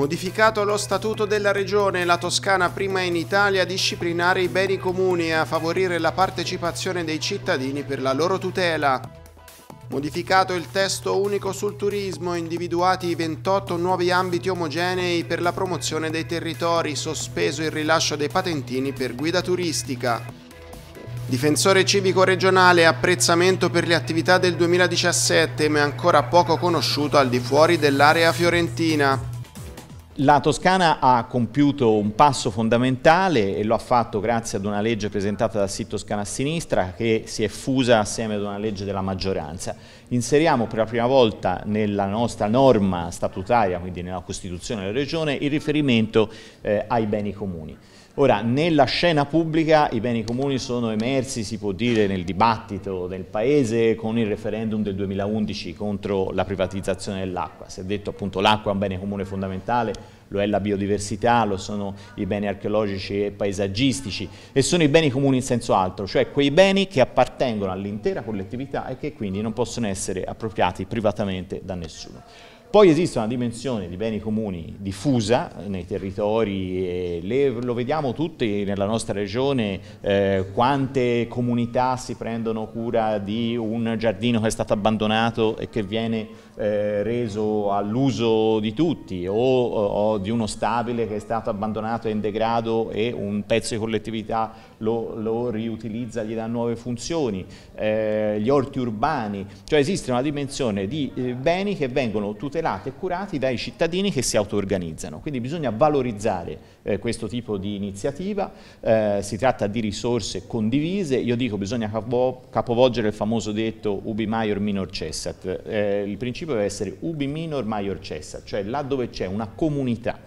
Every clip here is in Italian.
Modificato lo statuto della regione, la Toscana prima in Italia a disciplinare i beni comuni e a favorire la partecipazione dei cittadini per la loro tutela. Modificato il testo unico sul turismo, individuati 28 nuovi ambiti omogenei per la promozione dei territori, sospeso il rilascio dei patentini per guida turistica. Difensore civico regionale, apprezzamento per le attività del 2017, ma ancora poco conosciuto al di fuori dell'area fiorentina. La Toscana ha compiuto un passo fondamentale e lo ha fatto grazie ad una legge presentata da Sì Toscana a Sinistra che si è fusa assieme ad una legge della maggioranza inseriamo per la prima volta nella nostra norma statutaria, quindi nella Costituzione della Regione, il riferimento eh, ai beni comuni. Ora, nella scena pubblica i beni comuni sono emersi, si può dire, nel dibattito del Paese con il referendum del 2011 contro la privatizzazione dell'acqua. Si è detto appunto l'acqua è un bene comune fondamentale, lo è la biodiversità, lo sono i beni archeologici e paesaggistici e sono i beni comuni in senso altro, cioè quei beni che appartengono all'intera collettività e che quindi non possono essere appropriati privatamente da nessuno. Poi esiste una dimensione di beni comuni diffusa nei territori, le, lo vediamo tutti nella nostra regione, eh, quante comunità si prendono cura di un giardino che è stato abbandonato e che viene eh, reso all'uso di tutti o, o, di uno stabile che è stato abbandonato e in degrado e un pezzo di collettività lo, lo riutilizza, gli dà nuove funzioni, eh, gli orti urbani, cioè esiste una dimensione di eh, beni che vengono tutelati e curati dai cittadini che si auto-organizzano, quindi bisogna valorizzare eh, questo tipo di iniziativa, eh, si tratta di risorse condivise, io dico bisogna capo, capovolgere il famoso detto ubi maior minor cessat, eh, il principio deve essere ubi minor maior cessat, cioè là dove c'è una comunità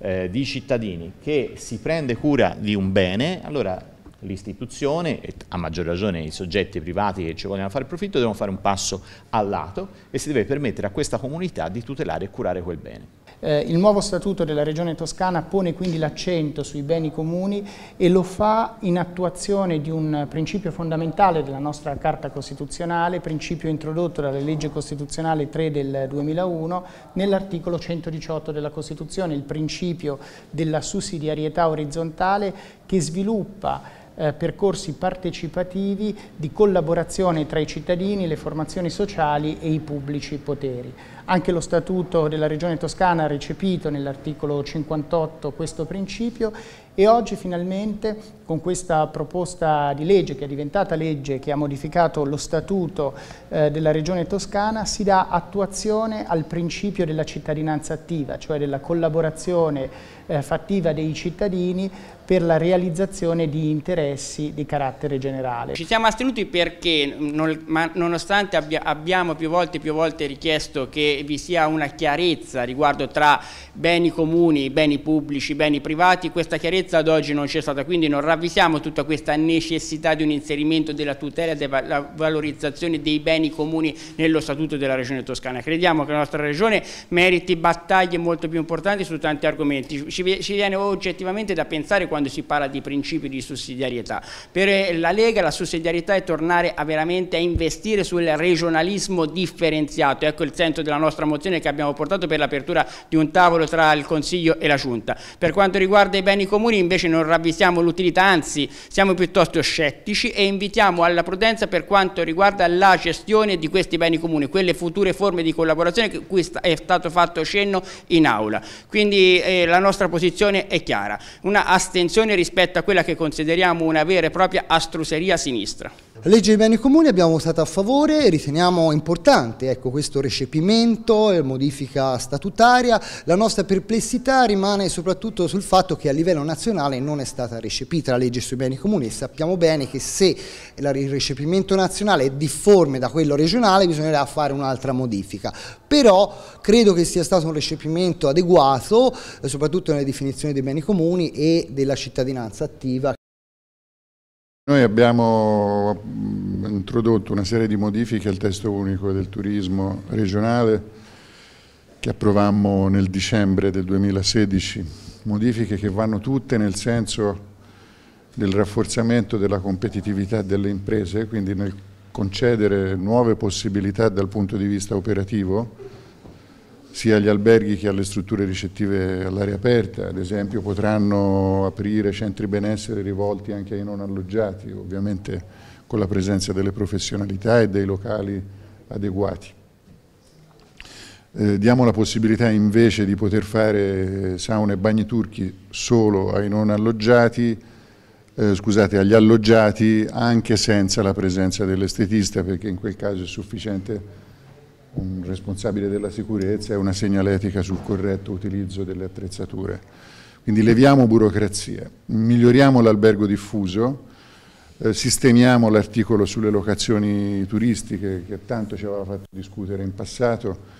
eh, di cittadini che si prende cura di un bene, allora l'istituzione e a maggior ragione i soggetti privati che ci vogliono fare profitto devono fare un passo al lato e si deve permettere a questa comunità di tutelare e curare quel bene. Eh, il nuovo statuto della Regione Toscana pone quindi l'accento sui beni comuni e lo fa in attuazione di un principio fondamentale della nostra Carta Costituzionale, principio introdotto dalla legge costituzionale 3 del 2001 nell'articolo 118 della Costituzione, il principio della sussidiarietà orizzontale che sviluppa eh, percorsi partecipativi di collaborazione tra i cittadini, le formazioni sociali e i pubblici poteri. Anche lo Statuto della Regione Toscana ha recepito nell'articolo 58 questo principio e oggi finalmente con questa proposta di legge che è diventata legge, che ha modificato lo Statuto eh, della Regione Toscana, si dà attuazione al principio della cittadinanza attiva, cioè della collaborazione eh, fattiva dei cittadini per la realizzazione di interessi di carattere generale. Ci siamo astenuti perché non, nonostante abbia, abbiamo più volte, più volte richiesto che vi sia una chiarezza riguardo tra beni comuni, beni pubblici, beni privati, questa chiarezza ad oggi non c'è stata, quindi non ravvisiamo tutta questa necessità di un inserimento della tutela e della valorizzazione dei beni comuni nello Statuto della Regione Toscana. Crediamo che la nostra Regione meriti battaglie molto più importanti su tanti argomenti ci, ci viene oggettivamente da pensare quando si parla di principi di sussidiarietà. Per eh, la Lega la sussidiarietà è tornare a veramente a investire sul regionalismo differenziato, ecco il senso della nostra mozione che abbiamo portato per l'apertura di un tavolo tra il Consiglio e la Giunta. Per quanto riguarda i beni comuni invece non ravvisiamo l'utilità, anzi siamo piuttosto scettici e invitiamo alla prudenza per quanto riguarda la gestione di questi beni comuni, quelle future forme di collaborazione cui è stato fatto cenno in aula. Quindi eh, la nostra nostra posizione è chiara, una astensione rispetto a quella che consideriamo una vera e propria astruseria sinistra. La legge dei beni comuni abbiamo votato a favore e riteniamo importante ecco, questo recepimento, e modifica statutaria. La nostra perplessità rimane soprattutto sul fatto che a livello nazionale non è stata recepita la legge sui beni comuni e sappiamo bene che se il recepimento nazionale è difforme da quello regionale bisognerà fare un'altra modifica. Però credo che sia stato un recepimento adeguato, eh, soprattutto nelle definizioni dei beni comuni e della cittadinanza attiva. Noi abbiamo mm, introdotto una serie di modifiche al testo unico del turismo regionale che approvammo nel dicembre del 2016, modifiche che vanno tutte nel senso del rafforzamento della competitività delle imprese, quindi nel concedere nuove possibilità dal punto di vista operativo sia agli alberghi che alle strutture ricettive all'aria aperta, ad esempio potranno aprire centri benessere rivolti anche ai non alloggiati, ovviamente con la presenza delle professionalità e dei locali adeguati. Eh, diamo la possibilità invece di poter fare eh, saune e bagni turchi solo ai non alloggiati, eh, scusate, agli alloggiati anche senza la presenza dell'estetista perché in quel caso è sufficiente un responsabile della sicurezza e una segnaletica sul corretto utilizzo delle attrezzature. Quindi leviamo burocrazie, miglioriamo l'albergo diffuso, eh, sistemiamo l'articolo sulle locazioni turistiche che tanto ci aveva fatto discutere in passato.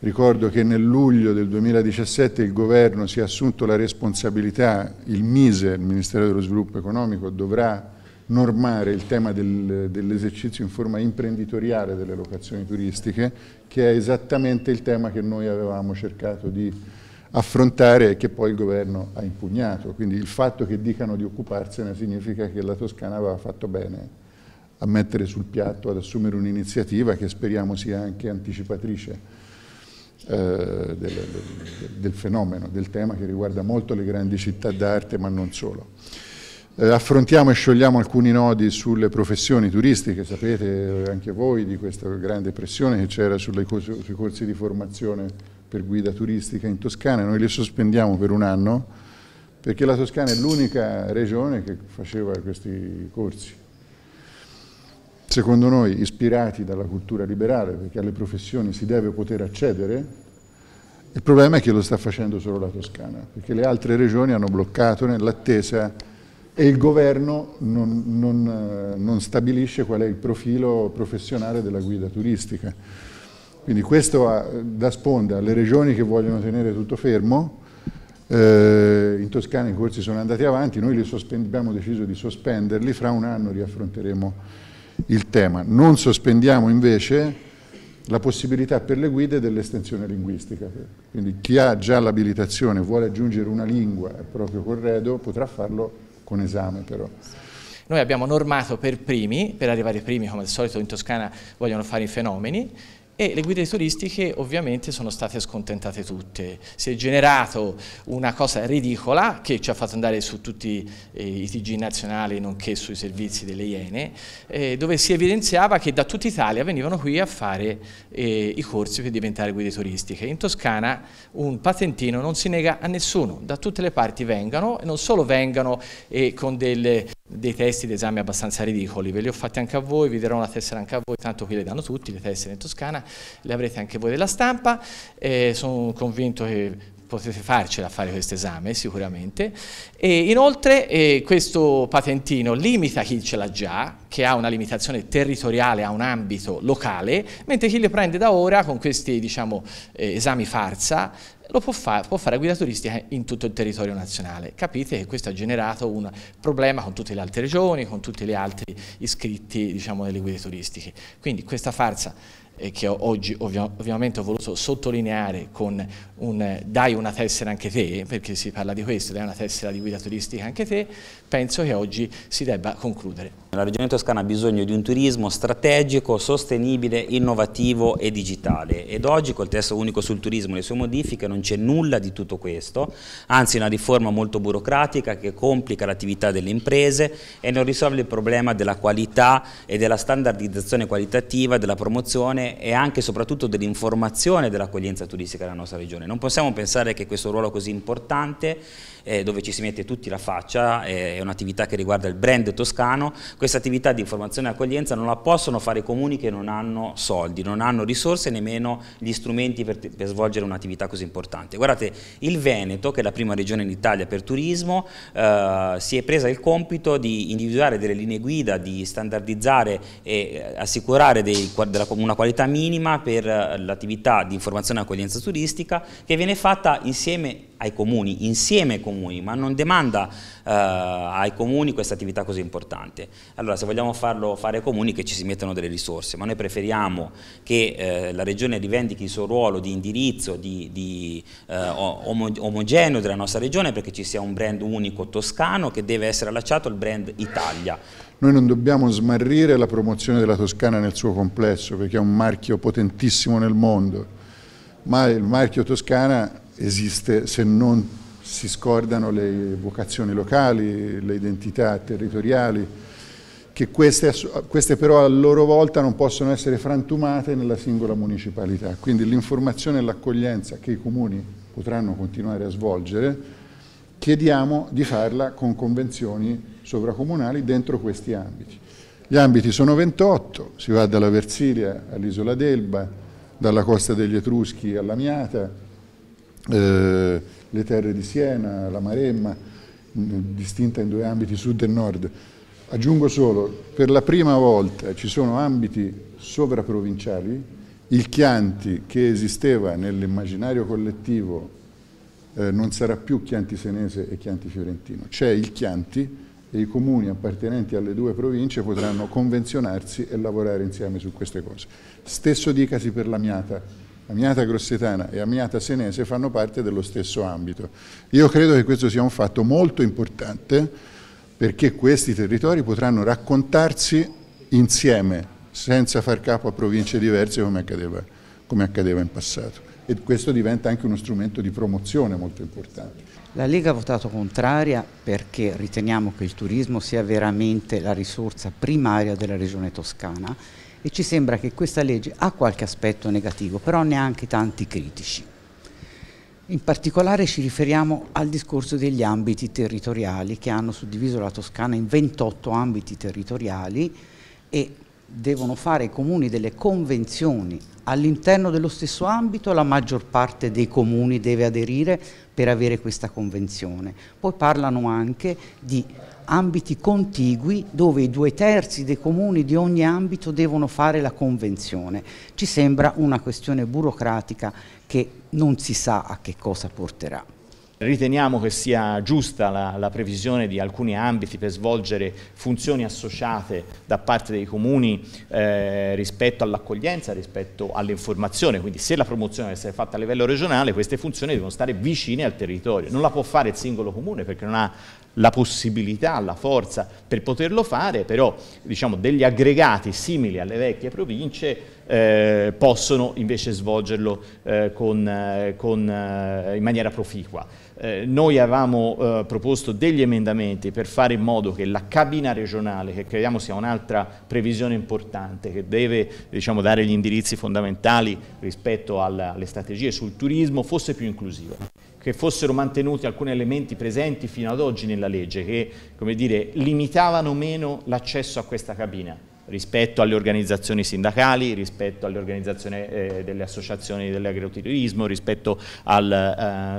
Ricordo che nel luglio del 2017 il governo si è assunto la responsabilità, il MISE, il Ministero dello Sviluppo Economico, dovrà normare il tema del, dell'esercizio in forma imprenditoriale delle locazioni turistiche, che è esattamente il tema che noi avevamo cercato di affrontare e che poi il governo ha impugnato. Quindi il fatto che dicano di occuparsene significa che la Toscana aveva fatto bene a mettere sul piatto, ad assumere un'iniziativa che speriamo sia anche anticipatrice eh, del, del, del fenomeno, del tema che riguarda molto le grandi città d'arte, ma non solo. Eh, affrontiamo e sciogliamo alcuni nodi sulle professioni turistiche, sapete eh, anche voi di questa grande pressione che c'era sui corsi di formazione per guida turistica in Toscana, noi li sospendiamo per un anno perché la Toscana è l'unica regione che faceva questi corsi. Secondo noi ispirati dalla cultura liberale, perché alle professioni si deve poter accedere, il problema è che lo sta facendo solo la Toscana, perché le altre regioni hanno bloccato nell'attesa e il governo non, non, eh, non stabilisce qual è il profilo professionale della guida turistica. Quindi questo ha, dà sponda alle regioni che vogliono tenere tutto fermo, eh, in Toscana i corsi sono andati avanti, noi abbiamo deciso di sospenderli, fra un anno riaffronteremo il tema. Non sospendiamo invece la possibilità per le guide dell'estensione linguistica, quindi chi ha già l'abilitazione e vuole aggiungere una lingua al proprio corredo potrà farlo con esame però. Noi abbiamo normato per primi, per arrivare primi come al solito in Toscana vogliono fare i fenomeni, e le guide turistiche ovviamente sono state scontentate tutte. Si è generato una cosa ridicola che ci ha fatto andare su tutti eh, i TG nazionali nonché sui servizi delle Iene, eh, dove si evidenziava che da tutta Italia venivano qui a fare eh, i corsi per diventare guide turistiche. In Toscana un patentino non si nega a nessuno, da tutte le parti vengano e non solo vengano con delle dei testi d'esame abbastanza ridicoli, ve li ho fatti anche a voi, vi darò una tessera anche a voi, tanto qui le danno tutti le tessere in Toscana, le avrete anche voi della stampa, eh, sono convinto che potete farcela fare questo esame sicuramente e inoltre eh, questo patentino limita chi ce l'ha già che ha una limitazione territoriale a un ambito locale mentre chi le prende da ora con questi diciamo, eh, esami farsa lo può, fa può fare a guida turistica in tutto il territorio nazionale. Capite che questo ha generato un problema con tutte le altre regioni, con tutti gli altri iscritti diciamo, nelle guide turistiche. Quindi questa farsa e che oggi ovvia, ovviamente ho voluto sottolineare con un dai una tessera anche te, perché si parla di questo, dai una tessera di guida turistica anche te, penso che oggi si debba concludere. La Regione Toscana ha bisogno di un turismo strategico, sostenibile, innovativo e digitale ed oggi col testo unico sul turismo e le sue modifiche non c'è nulla di tutto questo, anzi una riforma molto burocratica che complica l'attività delle imprese e non risolve il problema della qualità e della standardizzazione qualitativa, della promozione e anche e soprattutto dell'informazione dell'accoglienza turistica della nostra regione. Non possiamo pensare che questo ruolo così importante eh, dove ci si mette tutti la faccia, eh, è un'attività che riguarda il brand toscano, questa attività di informazione e accoglienza non la possono fare i comuni che non hanno soldi, non hanno risorse, nemmeno gli strumenti per, per svolgere un'attività così importante. Guardate, il Veneto, che è la prima regione in Italia per turismo, eh, si è presa il compito di individuare delle linee guida, di standardizzare e eh, assicurare dei, della, una qualità minima per eh, l'attività di informazione e accoglienza turistica che viene fatta insieme ai comuni, insieme ai comuni, ma non demanda eh, ai comuni questa attività così importante. Allora se vogliamo farlo fare ai comuni che ci si mettano delle risorse, ma noi preferiamo che eh, la regione rivendichi il suo ruolo di indirizzo, di, di eh, omo omogeneo della nostra regione perché ci sia un brand unico toscano che deve essere allacciato al brand Italia. Noi non dobbiamo smarrire la promozione della Toscana nel suo complesso perché è un marchio potentissimo nel mondo, ma il marchio Toscana esiste se non si scordano le vocazioni locali, le identità territoriali, che queste, queste, però a loro volta non possono essere frantumate nella singola municipalità. Quindi l'informazione e l'accoglienza che i comuni potranno continuare a svolgere, chiediamo di farla con convenzioni sovracomunali dentro questi ambiti. Gli ambiti sono 28, si va dalla Versilia all'Isola d'Elba, dalla costa degli Etruschi alla Miata, eh, le terre di Siena, la Maremma, distinta in due ambiti sud e nord. Aggiungo solo, per la prima volta ci sono ambiti sovraprovinciali, il Chianti che esisteva nell'immaginario collettivo eh, non sarà più Chianti Senese e Chianti Fiorentino, c'è il Chianti e i comuni appartenenti alle due province potranno convenzionarsi e lavorare insieme su queste cose. Stesso dicasi per la Miata, Amiata grossetana e Amiata senese fanno parte dello stesso ambito. Io credo che questo sia un fatto molto importante perché questi territori potranno raccontarsi insieme senza far capo a province diverse come accadeva, come accadeva in passato e questo diventa anche uno strumento di promozione molto importante. La Lega ha votato contraria perché riteniamo che il turismo sia veramente la risorsa primaria della regione toscana e ci sembra che questa legge ha qualche aspetto negativo, però neanche tanti critici. In particolare ci riferiamo al discorso degli ambiti territoriali che hanno suddiviso la Toscana in 28 ambiti territoriali e devono fare i comuni delle convenzioni. All'interno dello stesso ambito la maggior parte dei comuni deve aderire per avere questa convenzione. Poi parlano anche di ambiti contigui dove i due terzi dei comuni di ogni ambito devono fare la convenzione. Ci sembra una questione burocratica che non si sa a che cosa porterà. Riteniamo che sia giusta la, la, previsione di alcuni ambiti per svolgere funzioni associate da parte dei comuni eh, rispetto all'accoglienza, rispetto all'informazione, quindi se la promozione deve essere fatta a livello regionale queste funzioni devono stare vicine al territorio, non la può fare il singolo comune perché non ha la possibilità, la forza per poterlo fare, però diciamo, degli aggregati simili alle vecchie province eh, possono invece svolgerlo eh, con, eh, con, eh, in maniera proficua. Eh, noi avevamo proposto degli emendamenti per fare in modo che la cabina regionale, che crediamo sia un'altra previsione importante, che deve diciamo, dare gli indirizzi fondamentali rispetto alla, alle strategie sul turismo, fosse più inclusiva che fossero mantenuti alcuni elementi presenti fino ad oggi nella legge che dire, limitavano meno l'accesso a questa cabina rispetto alle organizzazioni sindacali, rispetto alle organizzazioni eh, delle associazioni dell'agroturismo, rispetto al,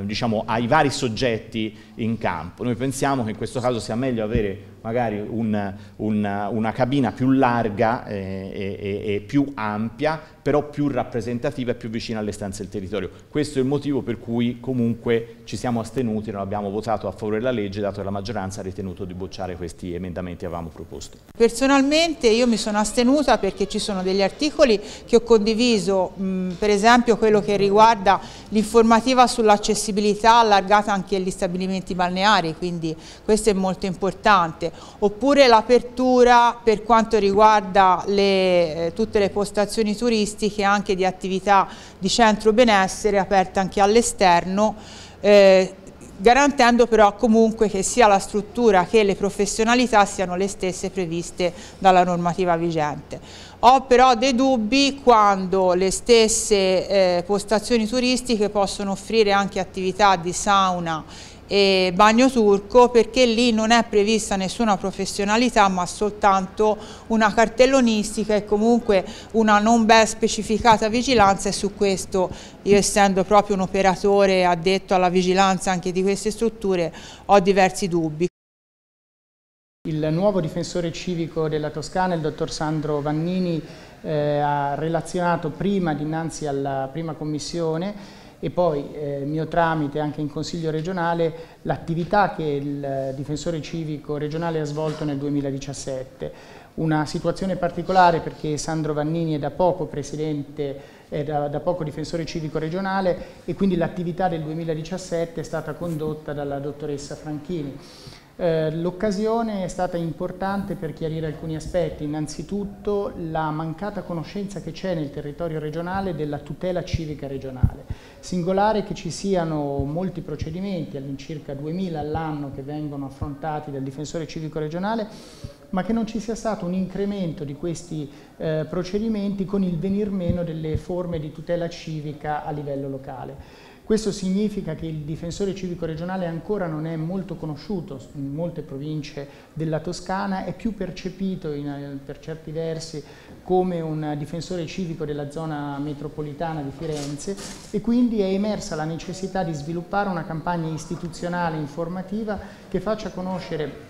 eh, diciamo, ai vari soggetti in campo. Noi pensiamo che in questo caso sia meglio avere magari un, un, una cabina più larga eh, e, e, e più ampia, però più rappresentativa e più vicina alle stanze del territorio. Questo è il motivo per cui comunque ci siamo astenuti, non abbiamo votato a favore della legge, dato che la maggioranza ha ritenuto di bocciare questi emendamenti che avevamo proposto. Personalmente io mi sono astenuta perché ci sono degli articoli che ho condiviso, per esempio quello che riguarda l'informativa sull'accessibilità allargata anche agli stabilimenti balneari, quindi questo è molto importante oppure l'apertura per quanto riguarda le, eh, tutte le postazioni turistiche anche di attività di centro benessere aperte anche all'esterno eh, garantendo però comunque che sia la struttura che le professionalità siano le stesse previste dalla normativa vigente. Ho però dei dubbi quando le stesse eh, postazioni turistiche possono offrire anche attività di sauna e Bagno Turco perché lì non è prevista nessuna professionalità ma soltanto una cartellonistica e comunque una non ben specificata vigilanza e su questo io essendo proprio un operatore addetto alla vigilanza anche di queste strutture ho diversi dubbi. Il nuovo difensore civico della Toscana, il dottor Sandro Vannini, eh, ha relazionato prima dinanzi alla prima commissione e poi eh, mio tramite anche in Consiglio regionale l'attività che il difensore civico regionale ha svolto nel 2017. Una situazione particolare perché Sandro Vannini è da poco presidente, è da, da poco difensore civico regionale e quindi l'attività del 2017 è stata condotta dalla dottoressa Franchini. Eh, l'occasione è stata importante per chiarire alcuni aspetti, innanzitutto la mancata conoscenza che c'è nel territorio regionale della tutela civica regionale. Singolare che ci siano molti procedimenti, all'incirca 2000 all'anno che vengono affrontati dal difensore civico regionale, ma che non ci sia stato un incremento di questi eh, procedimenti con il venir meno delle forme di tutela civica a livello locale. Questo significa che il difensore civico regionale ancora non è molto conosciuto in molte province della Toscana, è più percepito in, eh, per certi versi come un difensore civico della zona metropolitana di Firenze e quindi è emersa la necessità di sviluppare una campagna istituzionale informativa che faccia conoscere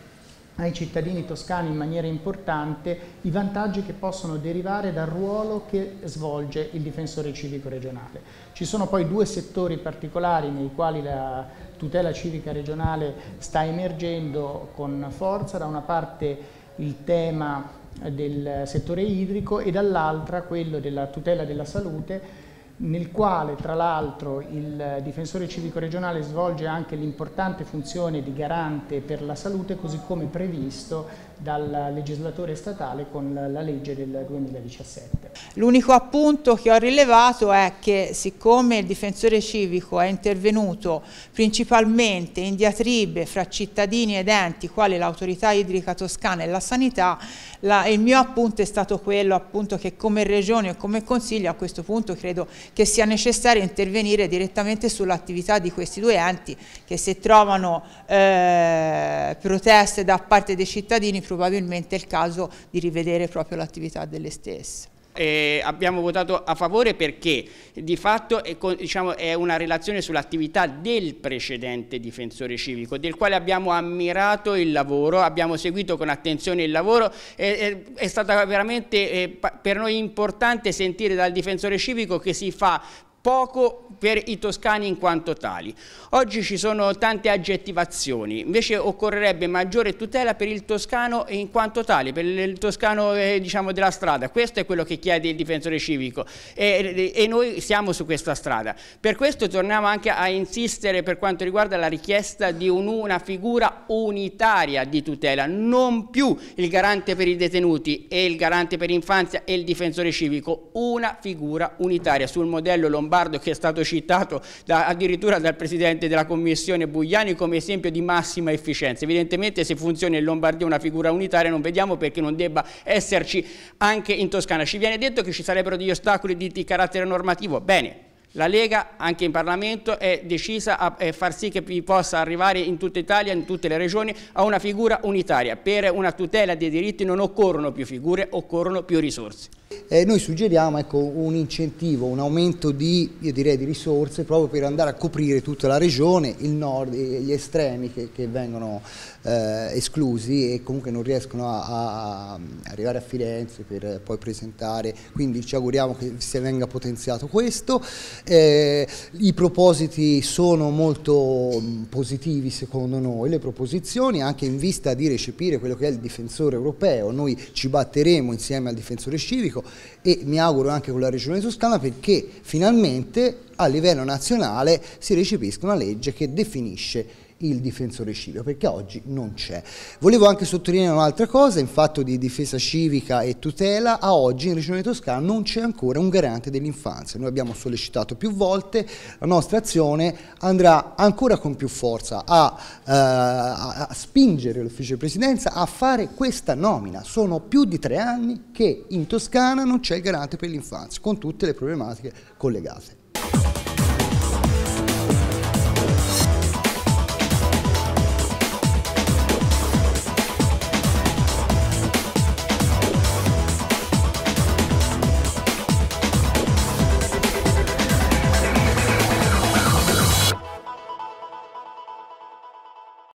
ai cittadini toscani in maniera importante i vantaggi che possono derivare dal ruolo che svolge il difensore civico regionale. Ci sono poi due settori particolari nei quali la tutela civica regionale sta emergendo con forza, da una parte il tema del settore idrico e dall'altra quello della tutela della salute nel quale tra l'altro il difensore civico regionale svolge anche l'importante funzione di garante per la salute così come previsto dal legislatore statale con la legge del 2017. L'unico appunto che ho rilevato è che siccome il difensore civico è intervenuto principalmente in diatribe fra cittadini ed enti quali l'autorità idrica toscana e la sanità, la, il mio appunto è stato quello appunto che come regione e come consiglio a questo punto credo che sia necessario intervenire direttamente sull'attività di questi due enti che se trovano eh, proteste da parte dei cittadini probabilmente è il caso di rivedere proprio l'attività delle stesse. Eh, abbiamo votato a favore perché di fatto è, diciamo, è una relazione sull'attività del precedente difensore civico, del quale abbiamo ammirato il lavoro, abbiamo seguito con attenzione il lavoro, eh, è, è stato veramente eh, per noi importante sentire dal difensore civico che si fa poco per i toscani in quanto tali. Oggi ci sono tante aggettivazioni, invece occorrerebbe maggiore tutela per il toscano in quanto tale, per il toscano eh, diciamo, della strada, questo è quello che chiede il difensore civico e, e noi siamo su questa strada. Per questo torniamo anche a insistere per quanto riguarda la richiesta di un, una figura unitaria di tutela, non più il garante per i detenuti e il garante per l'infanzia e il difensore civico, una figura unitaria sul modello lombardo Lombardo che è stato citato da, addirittura dal Presidente della Commissione Bugliani come esempio di massima efficienza. Evidentemente se funziona in Lombardia una figura unitaria non vediamo perché non debba esserci anche in Toscana. Ci viene detto che ci sarebbero degli ostacoli di, di carattere normativo, bene, la Lega anche in Parlamento è decisa a eh, far sì che vi possa arrivare in tutta Italia, in tutte le regioni, a una figura unitaria. Per una tutela dei diritti non occorrono più figure, occorrono più risorse. Eh, noi suggeriamo ecco, un incentivo, un aumento di, direi, di, risorse proprio per andare a coprire tutta la regione, il nord gli estremi che, che vengono eh, esclusi e comunque non riescono a, a, arrivare a Firenze per poi presentare, quindi ci auguriamo che si venga potenziato questo. Eh, I propositi sono molto mm, positivi secondo noi, le proposizioni anche in vista di recepire quello che è il difensore europeo, noi ci batteremo insieme al difensore civico pubblico e mi auguro anche con la Regione Toscana perché finalmente a livello nazionale si recepisca una legge che definisce il difensore civico, perché oggi non c'è. Volevo anche sottolineare un'altra cosa, in fatto di difesa civica e tutela, a oggi in Regione Toscana non c'è ancora un garante dell'infanzia. Noi abbiamo sollecitato più volte, la nostra azione andrà ancora con più forza a, eh, a spingere l'Ufficio di Presidenza a fare questa nomina. Sono più di tre anni che in Toscana non c'è il garante per l'infanzia, con tutte le problematiche collegate.